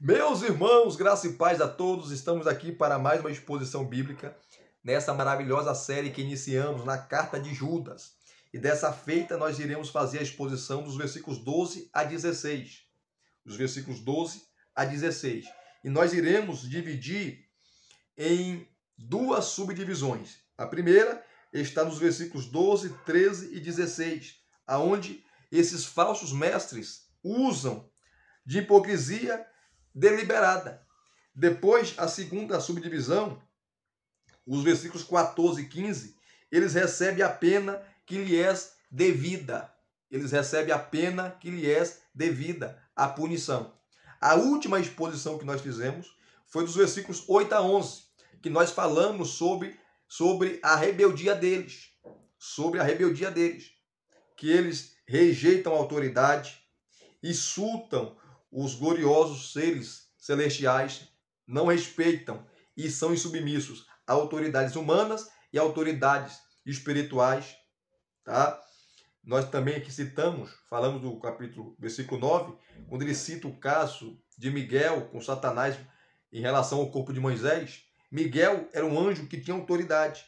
Meus irmãos, graça e paz a todos, estamos aqui para mais uma exposição bíblica nessa maravilhosa série que iniciamos na carta de Judas. E dessa feita nós iremos fazer a exposição dos versículos 12 a 16. Os versículos 12 a 16. E nós iremos dividir em duas subdivisões. A primeira está nos versículos 12, 13 e 16, aonde esses falsos mestres usam de hipocrisia deliberada. Depois, a segunda subdivisão, os versículos 14 e 15, eles recebem a pena que lhe é devida. Eles recebem a pena que lhe é devida, a punição. A última exposição que nós fizemos foi dos versículos 8 a 11, que nós falamos sobre, sobre a rebeldia deles. Sobre a rebeldia deles. Que eles rejeitam a autoridade, insultam os gloriosos seres celestiais não respeitam e são insubmissos a autoridades humanas e autoridades espirituais, tá? Nós também aqui citamos, falamos do capítulo, versículo 9, quando ele cita o caso de Miguel com Satanás em relação ao corpo de Moisés. Miguel era um anjo que tinha autoridade,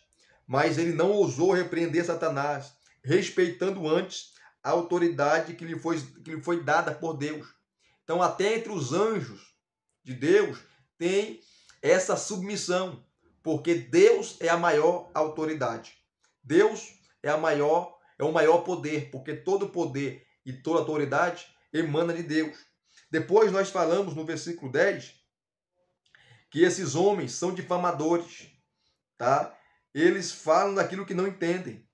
mas ele não ousou repreender Satanás, respeitando antes a autoridade que lhe foi, que lhe foi dada por Deus. Então, até entre os anjos de Deus tem essa submissão, porque Deus é a maior autoridade. Deus é a maior é o maior poder, porque todo poder e toda autoridade emana de Deus. Depois nós falamos no versículo 10 que esses homens são difamadores, tá? Eles falam daquilo que não entendem.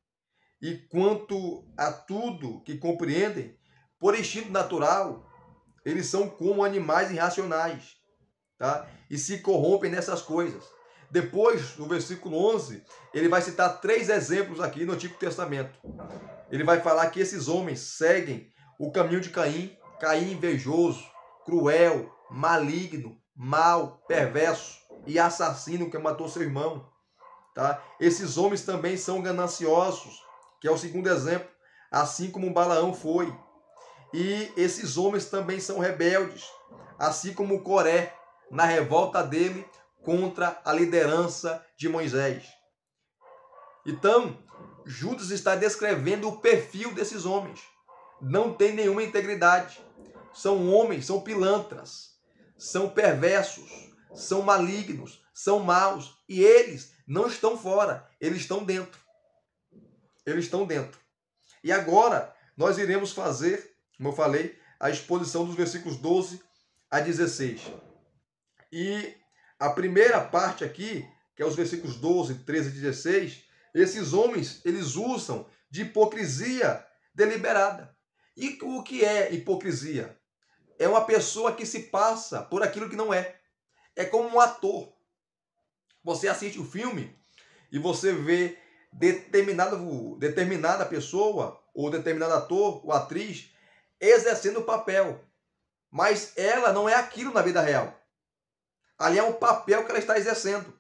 E quanto a tudo que compreendem, por instinto natural, eles são como animais irracionais, tá? E se corrompem nessas coisas. Depois, no versículo 11, ele vai citar três exemplos aqui no Antigo Testamento. Ele vai falar que esses homens seguem o caminho de Caim, Caim invejoso, cruel, maligno, mau, perverso e assassino que matou seu irmão. Tá? Esses homens também são gananciosos, que é o segundo exemplo, assim como Balaão foi. E esses homens também são rebeldes, assim como Coré, na revolta dele contra a liderança de Moisés. Então, Judas está descrevendo o perfil desses homens. Não tem nenhuma integridade. São homens, são pilantras, são perversos, são malignos, são maus. E eles não estão fora, eles estão dentro. Eles estão dentro. E agora nós iremos fazer como eu falei, a exposição dos versículos 12 a 16. E a primeira parte aqui, que é os versículos 12, 13 e 16, esses homens, eles usam de hipocrisia deliberada. E o que é hipocrisia? É uma pessoa que se passa por aquilo que não é. É como um ator. Você assiste o um filme e você vê determinado, determinada pessoa ou determinado ator ou atriz exercendo o papel. Mas ela não é aquilo na vida real. Ali é um papel que ela está exercendo.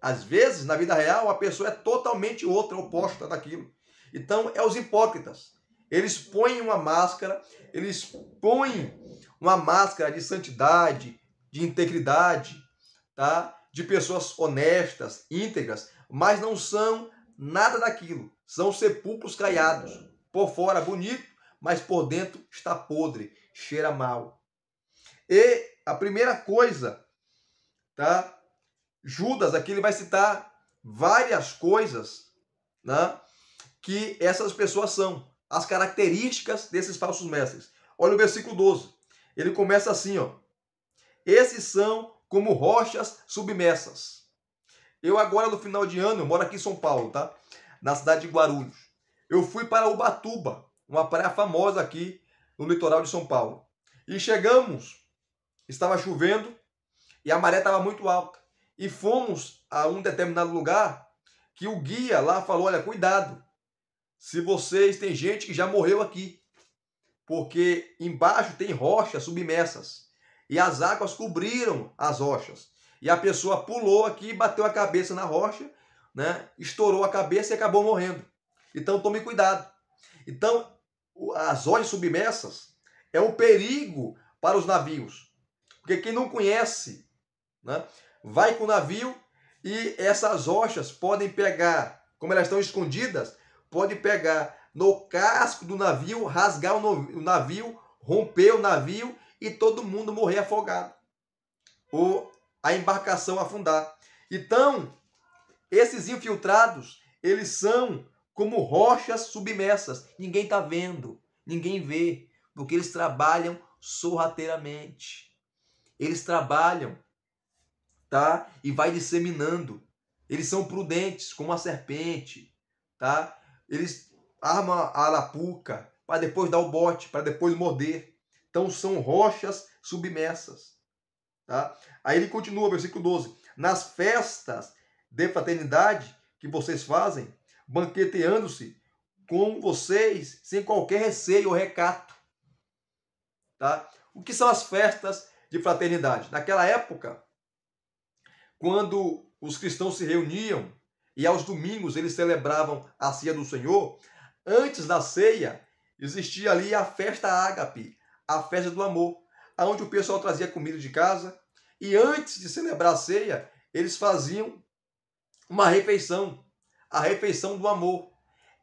Às vezes, na vida real, a pessoa é totalmente outra, oposta daquilo. Então, é os hipócritas. Eles põem uma máscara, eles põem uma máscara de santidade, de integridade, tá? de pessoas honestas, íntegras, mas não são nada daquilo. São sepulcros caiados. Por fora, bonito, mas por dentro está podre, cheira mal. E a primeira coisa, tá? Judas aqui ele vai citar várias coisas, né? Que essas pessoas são, as características desses falsos mestres. Olha o versículo 12. Ele começa assim, ó. Esses são como rochas submersas. Eu agora no final de ano, eu moro aqui em São Paulo, tá? Na cidade de Guarulhos. Eu fui para Ubatuba, uma praia famosa aqui no litoral de São Paulo. E chegamos, estava chovendo e a maré estava muito alta. E fomos a um determinado lugar que o guia lá falou: olha, cuidado, se vocês tem gente que já morreu aqui, porque embaixo tem rochas submersas e as águas cobriram as rochas. E a pessoa pulou aqui, bateu a cabeça na rocha, né? estourou a cabeça e acabou morrendo. Então tome cuidado. Então as rochas submersas é um perigo para os navios. Porque quem não conhece né, vai com o navio e essas rochas podem pegar, como elas estão escondidas, pode pegar no casco do navio, rasgar o navio, romper o navio e todo mundo morrer afogado. Ou a embarcação afundar. Então, esses infiltrados, eles são como rochas submersas. Ninguém está vendo, ninguém vê, porque eles trabalham sorrateiramente. Eles trabalham, tá? E vai disseminando. Eles são prudentes, como a serpente, tá? Eles armam a arapuca para depois dar o bote, para depois morder. Então são rochas submersas, tá? Aí ele continua, versículo 12. Nas festas de fraternidade que vocês fazem, banqueteando-se com vocês sem qualquer receio ou recato. Tá? O que são as festas de fraternidade? Naquela época, quando os cristãos se reuniam e aos domingos eles celebravam a ceia do Senhor, antes da ceia existia ali a festa ágape, a festa do amor, aonde o pessoal trazia comida de casa e antes de celebrar a ceia, eles faziam uma refeição a refeição do amor.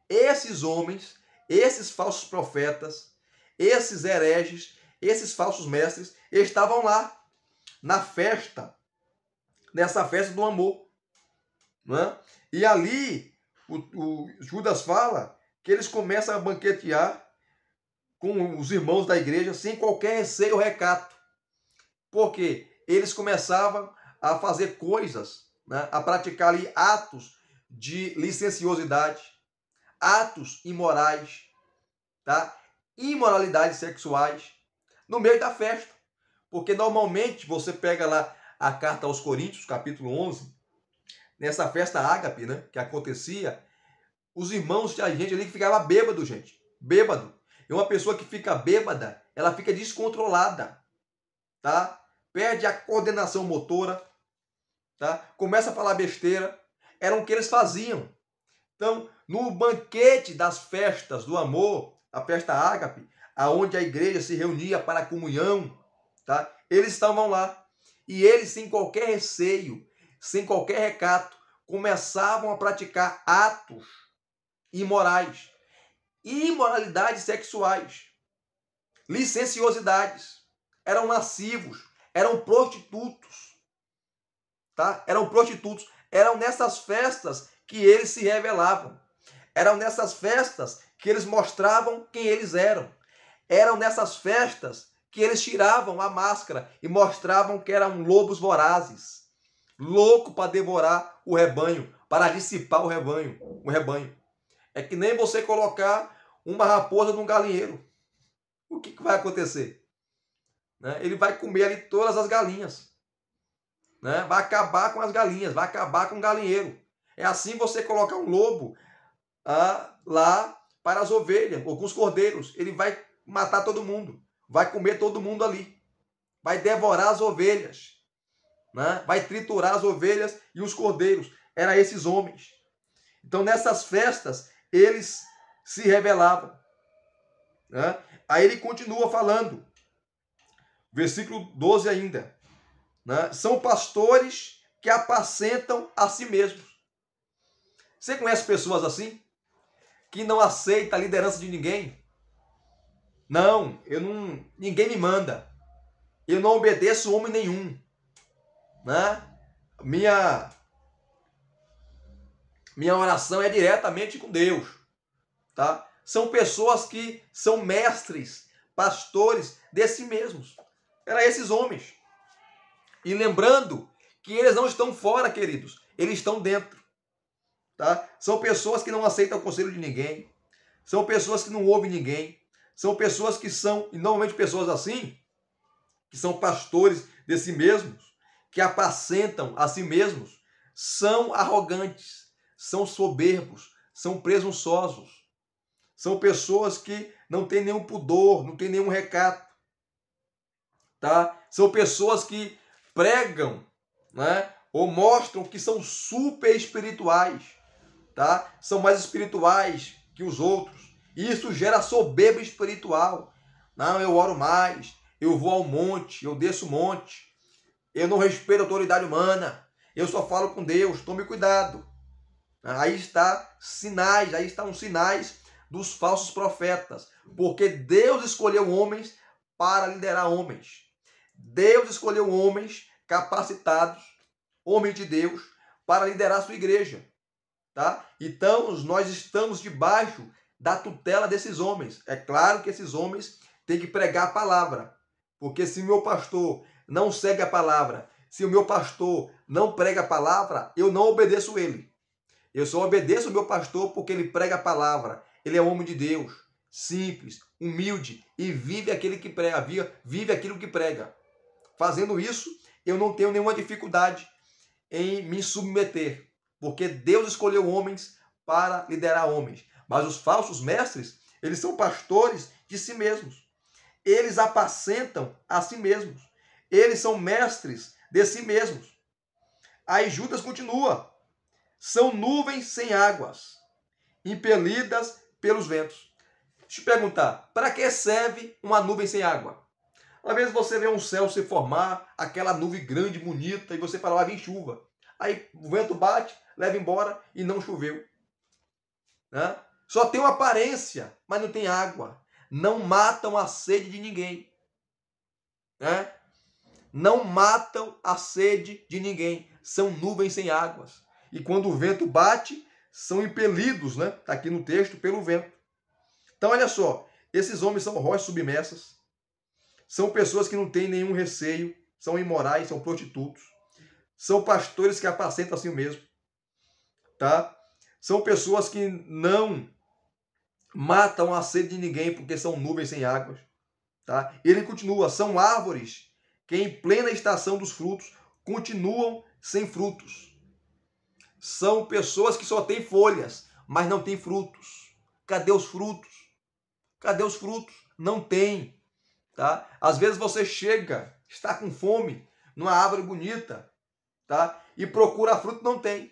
Esses homens, esses falsos profetas, esses hereges, esses falsos mestres estavam lá na festa, nessa festa do amor. Né? E ali o, o Judas fala que eles começam a banquetear com os irmãos da igreja sem qualquer receio ou recato. Porque eles começavam a fazer coisas, né? a praticar ali atos de licenciosidade, atos imorais, tá? imoralidades sexuais no meio da festa. Porque normalmente você pega lá a carta aos Coríntios, capítulo 11, nessa festa ágape, né, que acontecia, os irmãos tinha gente ali que ficava bêbado, gente. Bêbado. E uma pessoa que fica bêbada, ela fica descontrolada, tá? Perde a coordenação motora, tá? Começa a falar besteira, eram o que eles faziam. Então, no banquete das festas do amor, a festa ágape, aonde a igreja se reunia para a comunhão, tá? Eles estavam lá e eles sem qualquer receio, sem qualquer recato, começavam a praticar atos imorais, imoralidades sexuais, licenciosidades. Eram lascivos, eram prostitutos, tá? Eram prostitutos. Eram nessas festas que eles se revelavam. Eram nessas festas que eles mostravam quem eles eram. Eram nessas festas que eles tiravam a máscara e mostravam que eram lobos vorazes, louco para devorar o rebanho, para dissipar o rebanho, o rebanho. É que nem você colocar uma raposa num galinheiro. O que, que vai acontecer? Né? Ele vai comer ali todas as galinhas. Né? Vai acabar com as galinhas, vai acabar com o galinheiro. É assim você colocar um lobo ah, lá para as ovelhas ou com os cordeiros. Ele vai matar todo mundo, vai comer todo mundo ali, vai devorar as ovelhas, né? vai triturar as ovelhas e os cordeiros. Eram esses homens. Então nessas festas eles se revelavam. Né? Aí ele continua falando, versículo 12 ainda. Né? São pastores que apacentam a si mesmos. Você conhece pessoas assim? Que não aceita a liderança de ninguém? Não, eu não. Ninguém me manda. Eu não obedeço homem nenhum. Né? Minha. Minha oração é diretamente com Deus. Tá? São pessoas que são mestres, pastores de si mesmos. Eram esses homens. E lembrando que eles não estão fora, queridos, eles estão dentro. Tá? São pessoas que não aceitam o conselho de ninguém, são pessoas que não ouvem ninguém, são pessoas que são, e normalmente pessoas assim, que são pastores de si mesmos, que apacentam a si mesmos, são arrogantes, são soberbos, são presunçosos. São pessoas que não têm nenhum pudor, não têm nenhum recato. Tá? São pessoas que pregam, né? Ou mostram que são super espirituais, tá? São mais espirituais que os outros. Isso gera soberba espiritual. Não, eu oro mais, eu vou ao monte, eu desço o monte. Eu não respeito a autoridade humana. Eu só falo com Deus, tome cuidado. Aí está sinais, aí estão sinais dos falsos profetas, porque Deus escolheu homens para liderar homens. Deus escolheu homens capacitados, homens de Deus, para liderar sua igreja. Tá? Então, nós estamos debaixo da tutela desses homens. É claro que esses homens têm que pregar a palavra, porque se o meu pastor não segue a palavra, se o meu pastor não prega a palavra, eu não obedeço ele. Eu só obedeço o meu pastor porque ele prega a palavra. Ele é homem de Deus, simples, humilde e vive aquele que prega, vive aquilo que prega. Fazendo isso, eu não tenho nenhuma dificuldade em me submeter, porque Deus escolheu homens para liderar homens. Mas os falsos mestres, eles são pastores de si mesmos. Eles apacentam a si mesmos. Eles são mestres de si mesmos. Aí Judas continua: são nuvens sem águas, impelidas pelos ventos. Deixa eu perguntar: para que serve uma nuvem sem água? Às vezes você vê um céu se formar, aquela nuvem grande, bonita, e você fala, vai vir chuva. Aí o vento bate, leva embora e não choveu. Né? Só tem uma aparência, mas não tem água. Não matam a sede de ninguém. Né? Não matam a sede de ninguém. São nuvens sem águas. E quando o vento bate, são impelidos, né? Está aqui no texto, pelo vento. Então, olha só. Esses homens são rochas submersas são pessoas que não têm nenhum receio, são imorais, são prostitutos. São pastores que apacentam assim mesmo, tá? São pessoas que não matam a sede de ninguém porque são nuvens sem águas, tá? Ele continua, são árvores que em plena estação dos frutos continuam sem frutos. São pessoas que só têm folhas, mas não têm frutos. Cadê os frutos? Cadê os frutos? Não tem tá? Às vezes você chega, está com fome, numa árvore bonita, tá? E procura a fruta, não tem.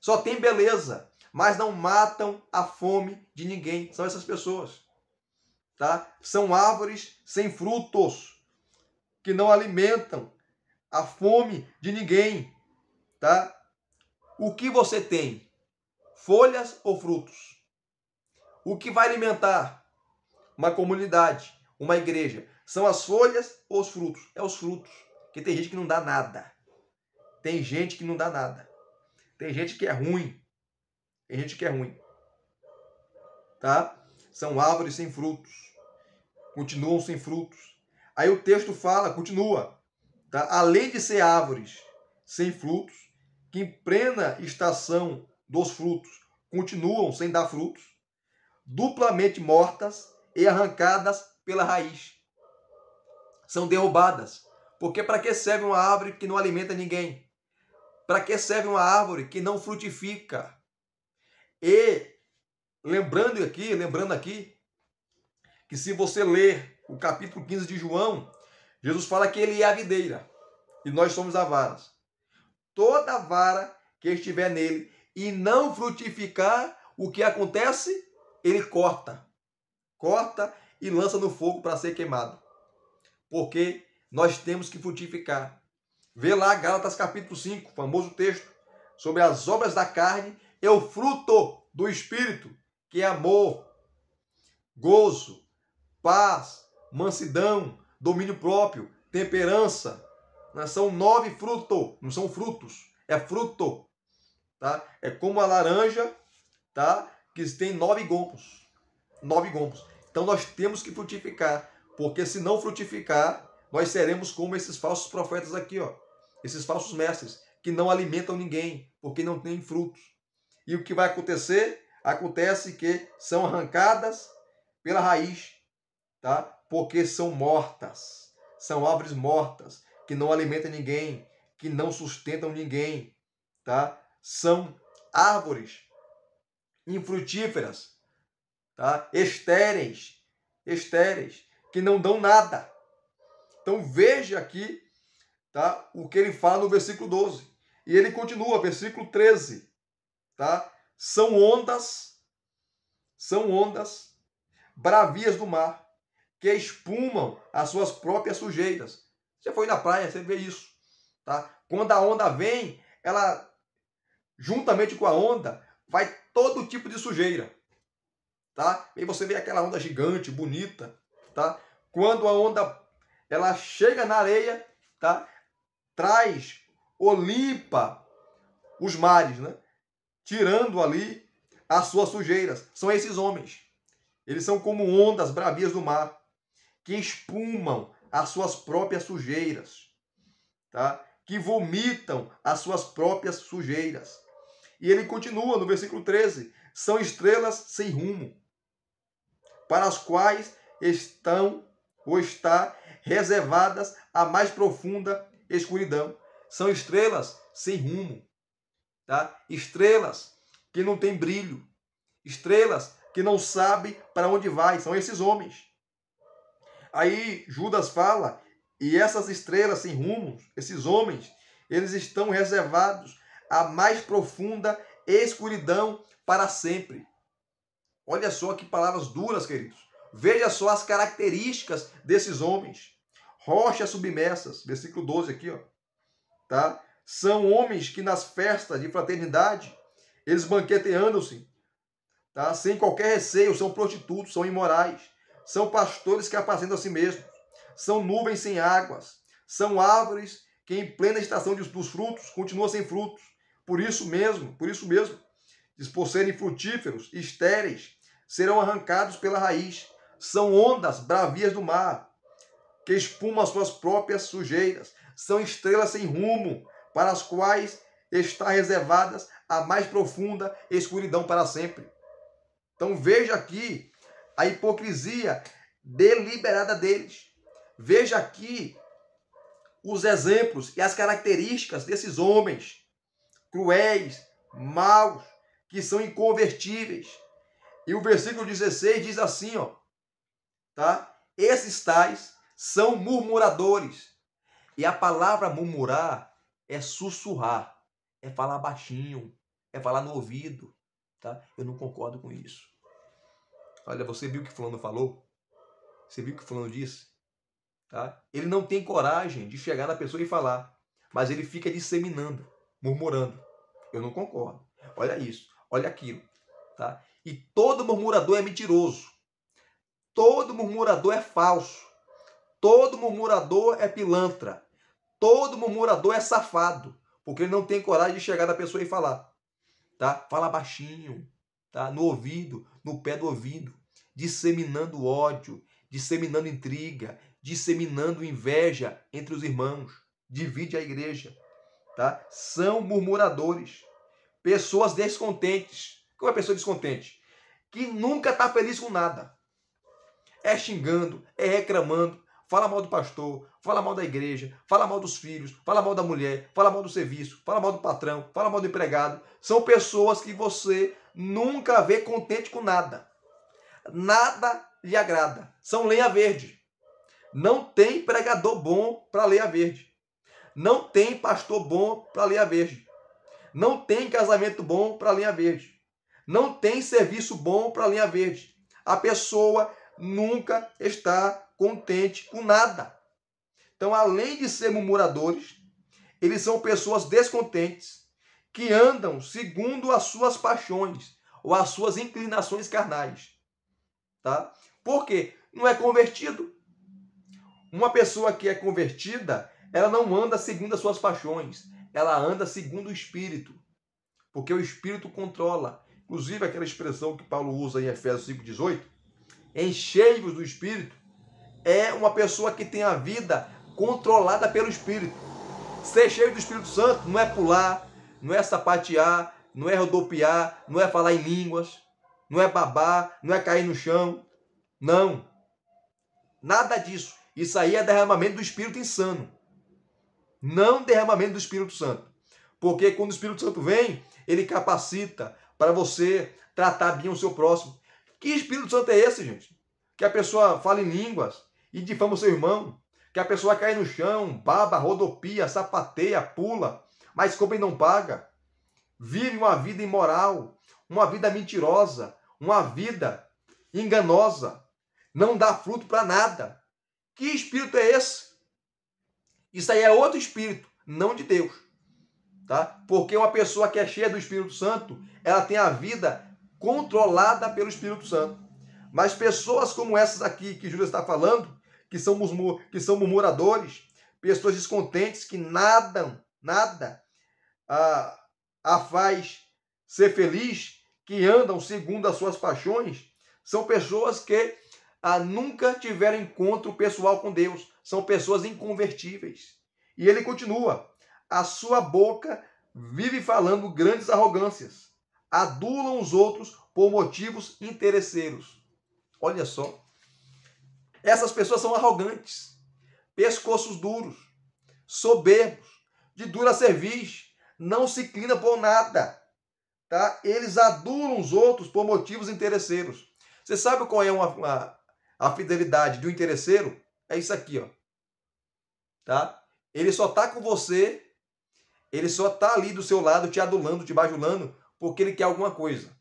Só tem beleza, mas não matam a fome de ninguém. São essas pessoas, tá? São árvores sem frutos que não alimentam a fome de ninguém, tá? O que você tem? Folhas ou frutos? O que vai alimentar uma comunidade? uma igreja. São as folhas ou os frutos? É os frutos. Porque tem gente que não dá nada. Tem gente que não dá nada. Tem gente que é ruim. Tem gente que é ruim. Tá? São árvores sem frutos. Continuam sem frutos. Aí o texto fala, continua. Tá? Além de ser árvores sem frutos, que em plena estação dos frutos continuam sem dar frutos, duplamente mortas e arrancadas pela raiz. São derrubadas. Porque para que serve uma árvore que não alimenta ninguém? Para que serve uma árvore que não frutifica? E lembrando aqui, lembrando aqui, que se você ler o capítulo 15 de João, Jesus fala que ele é a videira e nós somos a vara. Toda vara que estiver nele e não frutificar, o que acontece? Ele corta. Corta e lança no fogo para ser queimado. Porque nós temos que frutificar. Vê lá Gálatas capítulo 5, famoso texto sobre as obras da carne é o fruto do espírito, que é amor, gozo, paz, mansidão, domínio próprio, temperança. São nove frutos, não são frutos, é fruto. Tá? É como a laranja, tá? Que tem nove gompos. Nove gompos. Então nós temos que frutificar, porque se não frutificar, nós seremos como esses falsos profetas aqui, ó, esses falsos mestres, que não alimentam ninguém, porque não têm frutos. E o que vai acontecer? Acontece que são arrancadas pela raiz, tá? Porque são mortas. São árvores mortas, que não alimentam ninguém, que não sustentam ninguém, tá? São árvores infrutíferas tá? estéreis, estéreis, que não dão nada. Então veja aqui tá? o que ele fala no versículo 12. E ele continua, versículo 13. Tá? São ondas, são ondas, bravias do mar, que espumam as suas próprias sujeiras. Você foi na praia, você vê isso. Tá? Quando a onda vem, ela, juntamente com a onda, vai todo tipo de sujeira tá? E você vê aquela onda gigante, bonita, tá? Quando a onda ela chega na areia, tá? Traz ou limpa os mares, né? Tirando ali as suas sujeiras. São esses homens. Eles são como ondas bravias do mar que espumam as suas próprias sujeiras, tá? Que vomitam as suas próprias sujeiras. E ele continua no versículo 13: são estrelas sem rumo para as quais estão ou está reservadas a mais profunda escuridão. São estrelas sem rumo, tá? Estrelas que não têm brilho, estrelas que não sabem para onde vai, são esses homens. Aí Judas fala, e essas estrelas sem rumo, esses homens, eles estão reservados à mais profunda escuridão para sempre. Olha só que palavras duras, queridos. Veja só as características desses homens. Rochas submersas, versículo 12 aqui, ó. Tá? São homens que nas festas de fraternidade, eles banqueteando-se, tá? Sem qualquer receio, são prostitutos, são imorais, são pastores que apacentam a si mesmos, são nuvens sem águas, são árvores que em plena estação dos frutos continuam sem frutos. Por isso mesmo, por isso mesmo, que por serem frutíferos, estéreis, serão arrancados pela raiz. São ondas bravias do mar, que espumam as suas próprias sujeiras. São estrelas sem rumo, para as quais está reservadas a mais profunda escuridão para sempre. Então veja aqui a hipocrisia deliberada deles. Veja aqui os exemplos e as características desses homens cruéis, maus, que são inconvertíveis. E o versículo 16 diz assim, ó, tá? Esses tais são murmuradores. E a palavra murmurar é sussurrar, é falar baixinho, é falar no ouvido, tá? Eu não concordo com isso. Olha, você viu o que fulano falou? Você viu o que fulano disse? Tá? Ele não tem coragem de chegar na pessoa e falar, mas ele fica disseminando, murmurando. Eu não concordo. Olha isso. Olha aquilo. Tá? E todo murmurador é mentiroso. Todo murmurador é falso. Todo murmurador é pilantra. Todo murmurador é safado. Porque ele não tem coragem de chegar da pessoa e falar. Tá? Fala baixinho. Tá? No ouvido, no pé do ouvido. Disseminando ódio, disseminando intriga, disseminando inveja entre os irmãos. Divide a igreja. Tá? São murmuradores pessoas descontentes. Qual é uma pessoa descontente? Que nunca está feliz com nada. É xingando, é reclamando, fala mal do pastor, fala mal da igreja, fala mal dos filhos, fala mal da mulher, fala mal do serviço, fala mal do patrão, fala mal do empregado. São pessoas que você nunca vê contente com nada. Nada lhe agrada. São lenha verde. Não tem pregador bom para lenha verde. Não tem pastor bom para lenha verde. Não tem casamento bom para a linha verde. Não tem serviço bom para a linha verde. A pessoa nunca está contente com nada. Então, além de ser murmuradores, eles são pessoas descontentes que andam segundo as suas paixões ou as suas inclinações carnais. Tá? Por quê? Não é convertido. Uma pessoa que é convertida, ela não anda segundo as suas paixões ela anda segundo o Espírito, porque o Espírito controla. Inclusive aquela expressão que Paulo usa em Efésios 5,18, enchei-vos do Espírito, é uma pessoa que tem a vida controlada pelo Espírito. Ser cheio do Espírito Santo não é pular, não é sapatear, não é rodopiar, não é falar em línguas, não é babar, não é cair no chão. Não. Nada disso. Isso aí é derramamento do espírito insano não derramamento do Espírito Santo. Porque quando o Espírito Santo vem, ele capacita para você tratar bem o seu próximo. Que Espírito Santo é esse, gente? Que a pessoa fala em línguas e difama o seu irmão, que a pessoa cai no chão, baba, rodopia, sapateia, pula, mas compra e não paga. Vive uma vida imoral, uma vida mentirosa, uma vida enganosa, não dá fruto para nada. Que espírito é esse? Isso aí é outro espírito, não de Deus. Tá? Porque uma pessoa que é cheia do Espírito Santo, ela tem a vida controlada pelo Espírito Santo. Mas pessoas como essas aqui que Júlio está falando, que são, que são murmuradores, pessoas descontentes que nadam, nada a, a faz ser feliz, que andam segundo as suas paixões, são pessoas que a, ah, nunca tiveram encontro pessoal com Deus, são pessoas inconvertíveis. E ele continua: a sua boca vive falando grandes arrogâncias, adulam os outros por motivos interesseiros. Olha só. Essas pessoas são arrogantes, pescoços duros, soberbos, de dura cerviz, não se inclina por nada. Tá? Eles adulam os outros por motivos interesseiros. Você sabe qual é uma, uma a fidelidade de um interesseiro? é isso aqui, ó. Tá? Ele só tá com você, ele só tá ali do seu lado, te adulando, te bajulando, porque ele quer alguma coisa.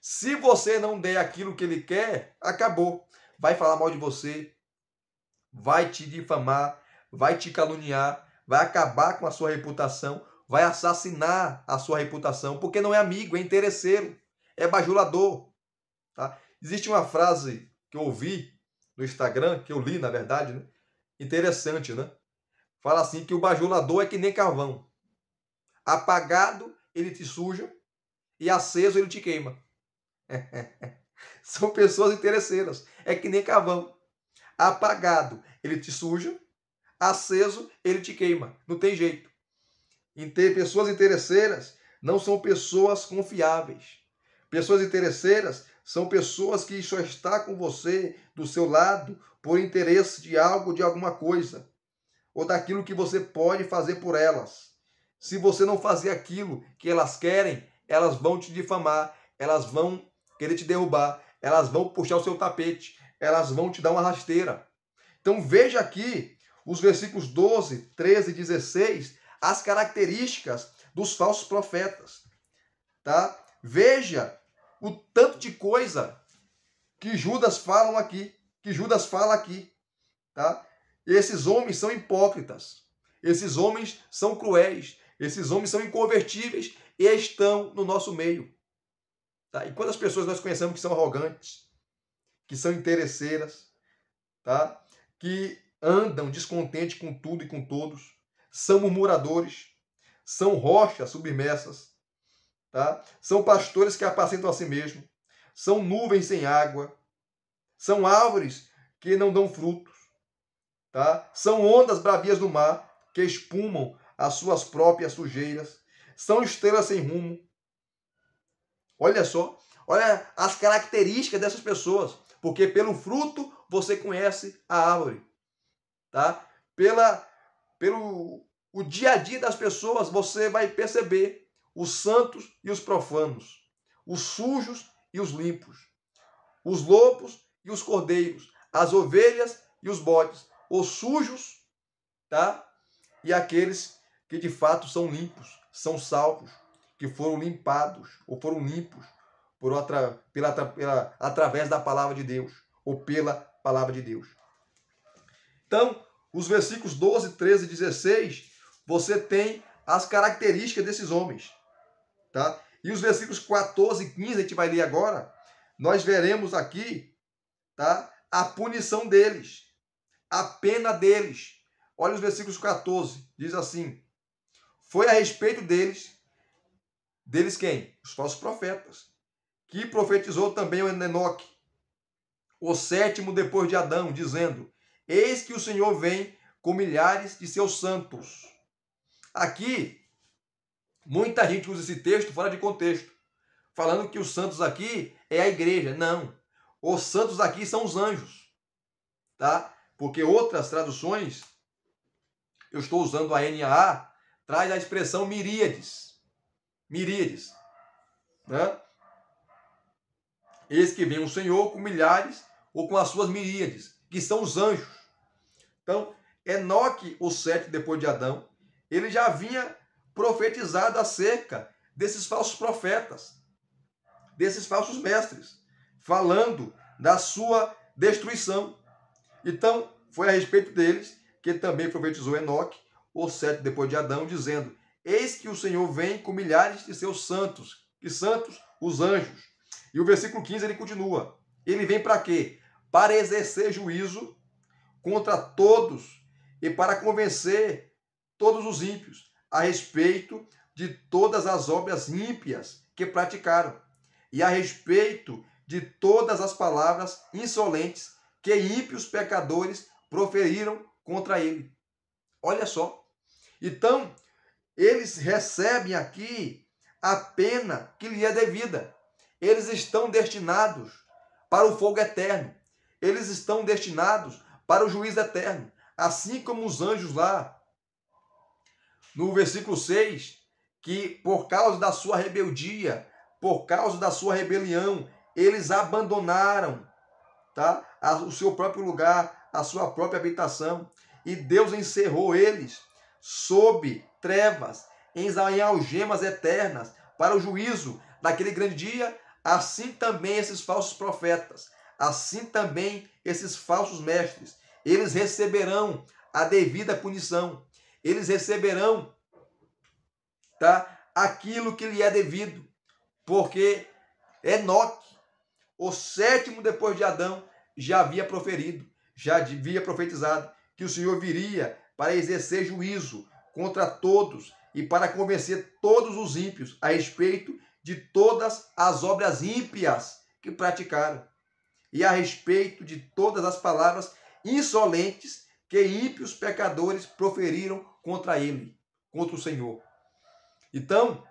Se você não der aquilo que ele quer, acabou. Vai falar mal de você, vai te difamar, vai te caluniar, vai acabar com a sua reputação, vai assassinar a sua reputação, porque não é amigo, é interesseiro, é bajulador. Tá? Existe uma frase que eu ouvi no Instagram, que eu li, na verdade, né? Interessante, né? Fala assim que o bajulador é que nem carvão. Apagado, ele te suja e aceso, ele te queima. São pessoas interesseiras. É que nem carvão. Apagado, ele te suja. Aceso, ele te queima. Não tem jeito. Em pessoas interesseiras não são pessoas confiáveis. Pessoas interesseiras são pessoas que só está com você, do seu lado, por interesse de algo, de alguma coisa, ou daquilo que você pode fazer por elas. Se você não fazer aquilo que elas querem, elas vão te difamar, elas vão querer te derrubar, elas vão puxar o seu tapete, elas vão te dar uma rasteira. Então veja aqui os versículos 12, 13 e 16, as características dos falsos profetas, tá? Veja o tanto de coisa que Judas fala aqui, que Judas fala aqui, tá? Esses homens são hipócritas. Esses homens são cruéis. Esses homens são inconvertíveis e estão no nosso meio. Tá? E quantas pessoas nós conhecemos que são arrogantes, que são interesseiras, tá? que andam descontentes com tudo e com todos, são murmuradores, são rochas submersas, Tá? São pastores que apacentam a si mesmo. São nuvens sem água. São árvores que não dão frutos. Tá? São ondas bravias do mar que espumam as suas próprias sujeiras. São estrelas sem rumo. Olha só, olha as características dessas pessoas, porque pelo fruto você conhece a árvore, tá? Pela pelo o dia a dia das pessoas você vai perceber os santos e os profanos, os sujos e os limpos, os lobos e os cordeiros, as ovelhas e os bodes, os sujos, tá? E aqueles que de fato são limpos, são salvos, que foram limpados ou foram limpos por outra, pela, pela, através da palavra de Deus ou pela palavra de Deus. Então, os versículos 12, 13 e 16, você tem as características desses homens. Tá? E os versículos 14 e 15, a gente vai ler agora, nós veremos aqui tá? a punição deles, a pena deles. Olha os versículos 14, diz assim: Foi a respeito deles, deles quem? Os falsos profetas, que profetizou também o Enoque, o sétimo depois de Adão, dizendo: Eis que o Senhor vem com milhares de seus santos. Aqui Muita gente usa esse texto fora de contexto, falando que os santos aqui é a igreja. Não. Os santos aqui são os anjos. Tá? Porque outras traduções, eu estou usando a NAA, traz a expressão miríades. Miríades. Né? Eis que vem o Senhor com milhares ou com as suas miríades, que são os anjos. Então, Enoque, o sete depois de Adão, ele já vinha profetizado acerca desses falsos profetas, desses falsos mestres, falando da sua destruição. Então, foi a respeito deles que também profetizou Enoque, o sete depois de Adão, dizendo: Eis que o Senhor vem com milhares de seus santos, que santos, os anjos. E o versículo 15 ele continua: Ele vem para quê? Para exercer juízo contra todos e para convencer todos os ímpios a respeito de todas as obras ímpias que praticaram e a respeito de todas as palavras insolentes que ímpios pecadores proferiram contra ele. Olha só. Então, eles recebem aqui a pena que lhe é devida. Eles estão destinados para o fogo eterno. Eles estão destinados para o juízo eterno. Assim como os anjos lá no versículo 6, que por causa da sua rebeldia, por causa da sua rebelião, eles abandonaram tá? o seu próprio lugar, a sua própria habitação. E Deus encerrou eles sob trevas, em algemas eternas, para o juízo daquele grande dia, assim também esses falsos profetas, assim também esses falsos mestres, eles receberão a devida punição eles receberão tá, aquilo que lhe é devido, porque Enoque, o sétimo depois de Adão, já havia proferido, já havia profetizado que o Senhor viria para exercer juízo contra todos e para convencer todos os ímpios a respeito de todas as obras ímpias que praticaram e a respeito de todas as palavras insolentes que ímpios pecadores proferiram contra ele, contra o Senhor. Então,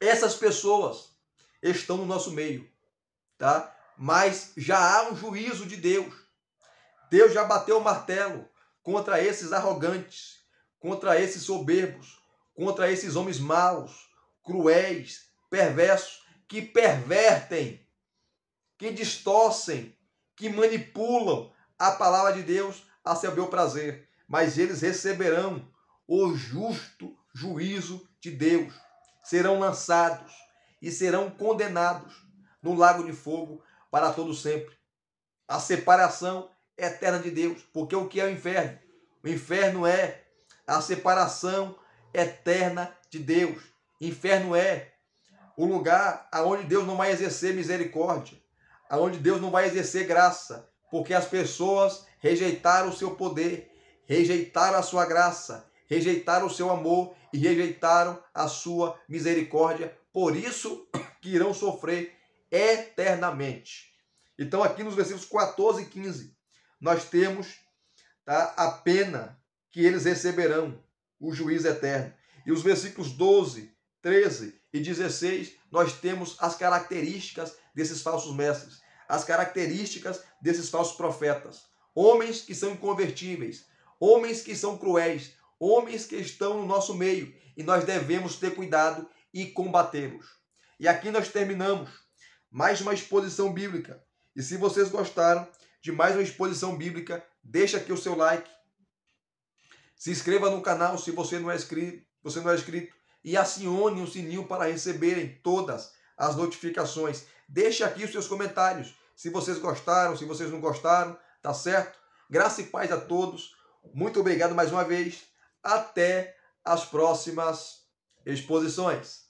essas pessoas estão no nosso meio, tá? Mas já há um juízo de Deus. Deus já bateu o martelo contra esses arrogantes, contra esses soberbos, contra esses homens maus, cruéis, perversos, que pervertem, que distorcem, que manipulam a palavra de Deus a seu bel prazer mas eles receberão o justo juízo de Deus. Serão lançados e serão condenados no lago de fogo para todo sempre. A separação é eterna de Deus, porque o que é o inferno? O inferno é a separação eterna de Deus. Inferno é o lugar aonde Deus não vai exercer misericórdia, aonde Deus não vai exercer graça, porque as pessoas rejeitaram o seu poder, rejeitaram a sua graça, rejeitaram o seu amor e rejeitaram a sua misericórdia, por isso que irão sofrer eternamente. Então, aqui nos versículos 14 e 15, nós temos tá, a pena que eles receberão, o juiz eterno. E os versículos 12, 13 e 16, nós temos as características desses falsos mestres, as características desses falsos profetas. Homens que são inconvertíveis, homens que são cruéis, homens que estão no nosso meio e nós devemos ter cuidado e combatê-los. E aqui nós terminamos mais uma exposição bíblica. E se vocês gostaram de mais uma exposição bíblica, deixa aqui o seu like. Se inscreva no canal se você não é inscrito, você não é inscrito e acione o sininho para receberem todas as notificações. Deixe aqui os seus comentários, se vocês gostaram, se vocês não gostaram, tá certo? Graça e paz a todos. Muito obrigado mais uma vez. Até as próximas exposições.